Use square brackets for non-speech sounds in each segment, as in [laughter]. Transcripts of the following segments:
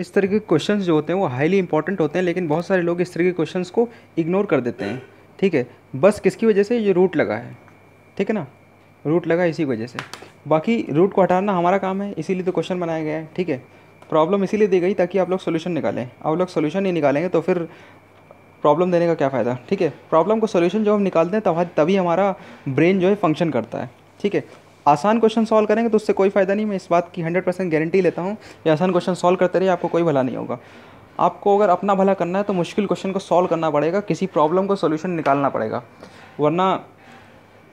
इस तरह के क्वेश्चंस जो होते हैं वो हाईली इंपॉर्टेंट होते हैं लेकिन बहुत सारे लोग इस तरह के क्वेश्चंस को इग्नोर कर देते हैं ठीक है बस किसकी वजह से ये रूट लगा है ठीक है ना रूट लगा इसी वजह से बाकी रूट को हटाना हमारा काम है इसीलिए तो क्वेश्चन बनाया गया है ठीक है प्रॉब्लम इसीलिए दी गई ताकि आप लोग सोल्यूशन निकालें आप लोग सोल्यूशन नहीं निकालेंगे तो फिर प्रॉब्लम देने का क्या फ़ायदा ठीक है प्रॉब्लम को सोल्यूशन जब हम निकालते हैं तब तभी हमारा ब्रेन जो है फंक्शन करता है ठीक है आसान क्वेश्चन सॉल्व करेंगे तो उससे कोई फ़ायदा नहीं मैं इस बात की हंड्रेड परसेंट गारंटी लेता हूँ कि आसान क्वेश्चन सॉल्व करते रहिए आपको कोई भला नहीं होगा आपको अगर अपना भला करना है तो मुश्किल क्वेश्चन को सॉल्व करना पड़ेगा किसी प्रॉब्लम को सोल्यूशन निकालना पड़ेगा वरना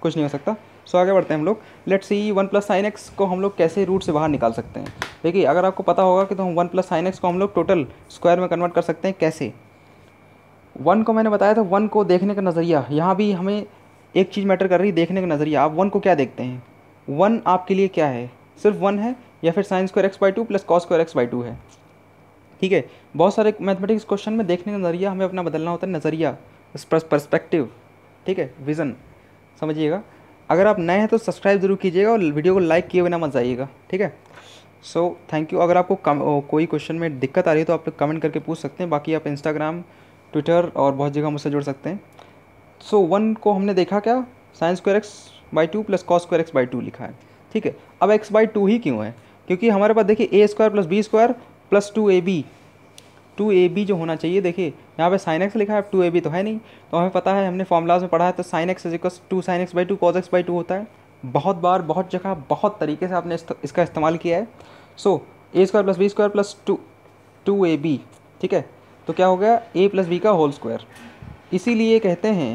कुछ नहीं हो सकता सो आगे बढ़ते हैं हम लोग let see one plus sine x को हम लोग कैसे रूट से बाहर निकाल सकते हैं देखिए अगर आपको पता होगा कि तो हम वन प्लस साइन एक्स को हम लोग टोटल स्क्वायर में कन्वर्ट कर सकते हैं कैसे वन को मैंने बताया था वन को देखने का नज़रिया यहाँ भी हमें एक चीज़ मैटर कर रही है देखने का नज़रिया आप वन को क्या देखते हैं वन आपके लिए क्या है सिर्फ वन है या फिर sine square x by two plus cos square x by two है ठीक है बहुत सारे मैथमेटिक्स क्वेश्चन में देखने का नज़रिया हमें अपना बदलना होता है नज़रिया पर्सपेक्टिव ठीक है विज़न समझिएगा अगर आप नए हैं तो सब्सक्राइब जरूर कीजिएगा और वीडियो को लाइक किए बिना मत जाइएगा ठीक है सो थैंक यू अगर आपको कम, ओ, कोई क्वेश्चन में दिक्कत आ रही है तो आप लोग कमेंट करके पूछ सकते हैं बाकी आप इंस्टाग्राम ट्विटर और बहुत जगह मुझसे जुड़ सकते हैं सो so, वन को हमने देखा क्या sine square x by two plus cos square x by two लिखा है ठीक है अब एक्स बाई टू ही क्यों है क्योंकि हमारे पास देखिए A square plus B square plus two A B two A B जो होना चाहिए देखिए यहाँ पे साइन एक्स लिखा है अब टू ए बी तो है नहीं तो हमें पता है हमने फॉर्मूलाज में पढ़ा है तो sine X is equal two sine X by two cos X by two होता है बहुत बार बहुत जगह बहुत तरीके से आपने इसका इस्तेमाल किया है so A square plus B square plus two two A B ठीक है तो क्या हो गया ए प्लस बी का होल स्क्वायर इसीलिए कहते हैं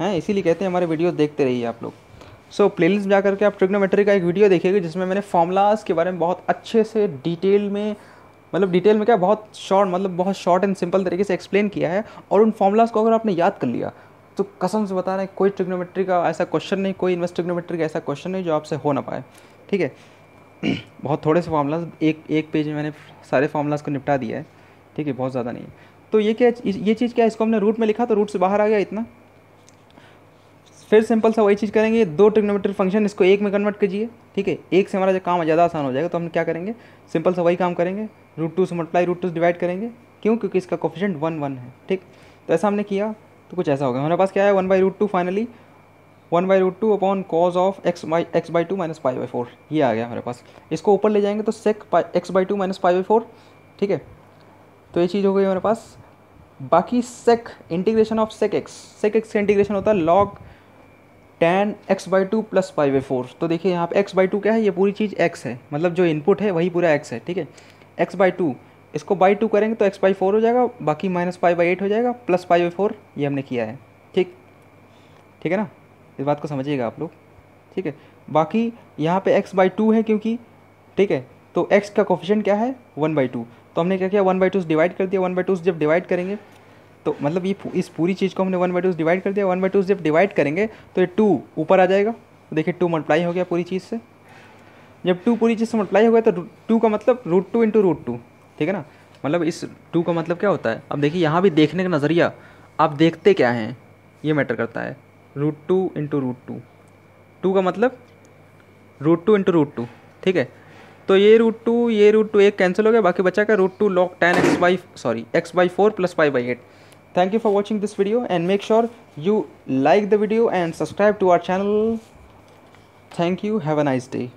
हैं इसीलिए कहते हैं हमारे वीडियो देखते रहिए आप लोग सो लिस्ट में जाकर के आप ट्रिग्नोमेट्री का एक वीडियो देखिएगा जिसमें मैंने फॉर्मूलाज के बारे में बहुत अच्छे से डिटेल में मतलब डिटेल में क्या बहुत शॉर्ट मतलब बहुत शॉर्ट एंड सिंपल तरीके से एक्सप्लेन किया है और उन फॉर्मूलाज को अगर आपने याद कर लिया तो कसम से बता रहे हैं कोई ट्रिग्नोमेट्री का ऐसा क्वेश्चन नहीं कोई इन्वेस्ट ट्रिग्नोमेट्री का ऐसा क्वेश्चन नहीं जो आपसे हो ना पाए ठीक है [clears throat] बहुत थोड़े से फॉर्मूलाज एक एक पेज में मैंने सारे फॉर्मूलाज को निपटा दिया है ठीक है बहुत ज़्यादा नहीं है तो ये क्या ये चीज़ क्या इसको हमने रूट में लिखा तो रूट से बाहर आ गया इतना फिर सिंपल सा वही चीज़ करेंगे दो ट्रिग्नोमेट्रिक फंक्शन इसको एक में कन्वर्ट कीजिए ठीक है एक से हमारा जो काम ज़्यादा आसान हो जाएगा तो हम क्या करेंगे सिंपल सा वही काम करेंगे रूट टू से मल्टीप्लाई रूट टू से डिवाइड करेंगे क्यों क्योंकि इसका कोफिशेंट वन वन है ठीक तो ऐसा हमने किया तो कुछ ऐसा होगा हमारे पास क्या है one by root two finally one by root two upon cos of X by X by two minus five by four ये आ गया हमारे पास इसको ऊपर ले जाएंगे तो sec X by two minus five by four ठीक है तो ये चीज़ हो गई हमारे पास बाकी sec integration of sec X sec X का इंटीग्रेशन होता है log tan X by two plus five by four तो देखिए यहाँ पे एक्स बाई टू क्या है ये पूरी चीज़ एक्स है मतलब जो इनपुट है वही पूरा एक्स है ठीक है एक्स बाई टू इसको बाई टू करेंगे तो एक्स बाई फोर हो जाएगा बाकी माइनस फाइव बाई एट हो जाएगा प्लस फाइव बाई फोर ये हमने किया है ठीक ठीक है ना इस बात को समझिएगा आप लोग ठीक है बाकी यहाँ पे एक्स बाई टू है क्योंकि ठीक है तो एक्स का कोफिशेंट क्या है वन बाई टू तो हमने क्या किया वन बाई टू डिवाइड कर दिया वन बाई टू जब डिवाइड करेंगे तो मतलब ये इस पूरी चीज़ को हमने वन बाई टू डिवाइड कर दिया वन बाई टू जब डिवाइड करेंगे तो ये टू ऊपर आ जाएगा तो देखिए टू मल्टीप्लाई हो गया पूरी चीज़ से जब टू पूरी चीज़ से मल्टीप्लाई हो गया तो टू का मतलब root two into root two ठीक है ना मतलब इस टू का मतलब क्या होता है अब देखिए यहाँ भी देखने का नज़रिया आप देखते क्या हैं ये मैटर करता है root two into root two two का मतलब root two into root two ठीक है तो ये रूट टू ये रूट टू एक कैंसिल हो गया बाकी बचा का root two log tan X by sorry X by four plus five by eight thank you for watching this video and make sure you like the video and subscribe to our channel thank you have a nice day